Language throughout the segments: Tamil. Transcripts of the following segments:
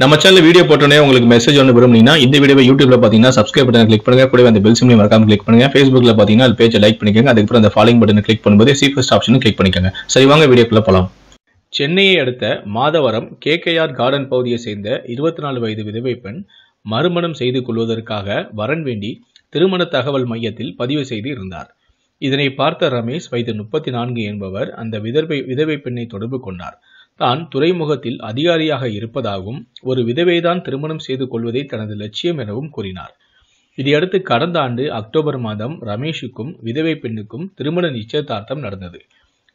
நம்ம சேனல் வீடியோ போட்டோன்னே உங்களுக்கு மெசேஜ் ஒன்று விரும்புனீங்கன்னா இந்த வீடியோ யூடியூப்ல பார்த்தீங்கன்னா சப்ஸ்கிரைப் பட்டன் கிளிக் பண்ணுங்க கூட அந்த பெல் சிம்லையும் மறக்காம கிளிக் பண்ணுங்க ஃபேஸ்புக்ல பார்த்தீங்கன்னா அது பேஜை லைக் பண்ணிக்கோங்க அதுக்கப்புறம் அந்த ஃபாலோ பட்டன் கிளிக் பண்ணும்போது சீஃபஸ்ட் ஆப்ஷன் கிளிக் பண்ணிக்கோங்க சரி வாங்க வீடியோக்குள்ள போகலாம் சென்னையை அடுத்த மாதவரம் கேகேஆர் கார்டன் பகுதியை சேர்ந்த இருபத்தி நாலு வயது விதவை பெண் மறுமணம் செய்து கொள்வதற்காக வரன் வேண்டி திருமண தகவல் மையத்தில் பதிவு செய்து இருந்தார் இதனை பார்த்த ரமேஷ் வயது முப்பத்தி நான்கு என்பவர் அந்த விதவை விதவை பெண்ணை தொடர்பு கொண்டார் தான் துறைமுகத்தில் அதிகாரியாக இருப்பதாகவும் ஒரு விதவைதான் திருமணம் செய்து கொள்வதே தனது லட்சியம் எனவும் கூறினார் இதையடுத்து கடந்த ஆண்டு அக்டோபர் மாதம் ரமேஷுக்கும் விதவை பெண்ணுக்கும் திருமண நிச்சயதார்த்தம் நடந்தது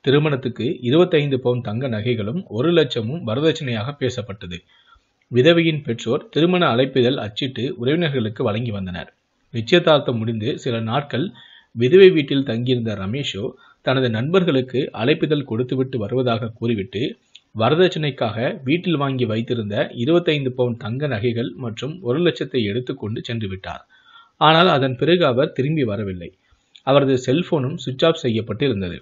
திருமணத்துக்கு இருபத்தைந்து பவுன் தங்க நகைகளும் ஒரு லட்சமும் வரதட்சணையாக பேசப்பட்டது விதவையின் பெற்றோர் திருமண அழைப்பிதழ் அச்சிட்டு உறவினர்களுக்கு வழங்கி வந்தனர் நிச்சயதார்த்தம் முடிந்து சில நாட்கள் விதவை வீட்டில் தங்கியிருந்த ரமேஷோ தனது நண்பர்களுக்கு அழைப்பிதழ் கொடுத்துவிட்டு வருவதாக கூறிவிட்டு வரதட்சணைக்காக வீட்டில் வாங்கி வைத்திருந்த இருபத்தைந்து பவுன் தங்க நகைகள் மற்றும் ஒரு லட்சத்தை எடுத்துக்கொண்டு சென்று விட்டார் ஆனால் அதன் பிறகு அவர் திரும்பி வரவில்லை அவரது செல்போனும் சுவிட்ச் ஆஃப் செய்யப்பட்டு இருந்தது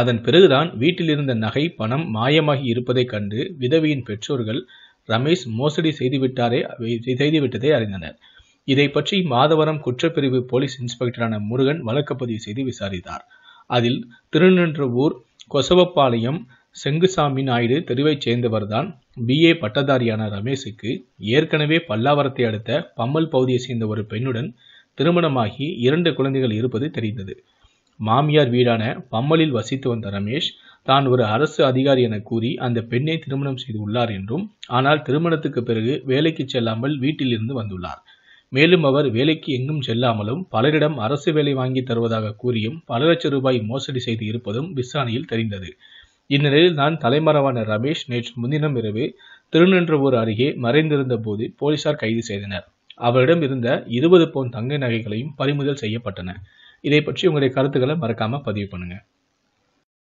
அதன் பிறகுதான் வீட்டில் இருந்த நகை பணம் மாயமாகி இருப்பதைக் கண்டு விதவியின் பெற்றோர்கள் ரமேஷ் மோசடி செய்துவிட்டாரே செய்துவிட்டதை அறிந்தனர் இதை பற்றி மாதவரம் குற்றப்பிரிவு போலீஸ் இன்ஸ்பெக்டரான முருகன் வழக்கு செய்து விசாரித்தார் அதில் திருநின்றவூர் கொசவப்பாளையம் செங்குசாமி நாயுடு தெருவைச் சேர்ந்தவர்தான் பிஏ பட்டதாரியான ரமேஷுக்கு ஏற்கனவே பல்லாவரத்தை அடுத்த பம்மல் பகுதியை சேர்ந்த ஒரு பெண்ணுடன் திருமணமாகி இரண்டு குழந்தைகள் இருப்பது தெரிந்தது மாமியார் வீடான பம்மலில் வசித்து வந்த ரமேஷ் தான் ஒரு அரசு அதிகாரி என கூறி அந்த பெண்ணை திருமணம் செய்து உள்ளார் என்றும் ஆனால் திருமணத்துக்கு பிறகு வேலைக்கு செல்லாமல் வீட்டில் இருந்து வந்துள்ளார் மேலும் அவர் வேலைக்கு எங்கும் செல்லாமலும் பலரிடம் அரசு வேலை வாங்கி தருவதாக கூறியும் பல லட்சம் ரூபாய் மோசடி செய்து இருப்பதும் விசாரணையில் தெரிந்தது இந்நிலையில் நான் தலைமறைவான ரமேஷ் நேற்று முன்தினம் இரவு திருநின்றவூர் அருகே மறைந்திருந்த போது போலீசார் கைது செய்தனர் அவரிடம் இருந்த இருபது பவுன் தங்க நகைகளையும் பறிமுதல் செய்யப்பட்டன இதை பற்றி உங்களுடைய கருத்துக்களை மறக்காம பதிவு பண்ணுங்க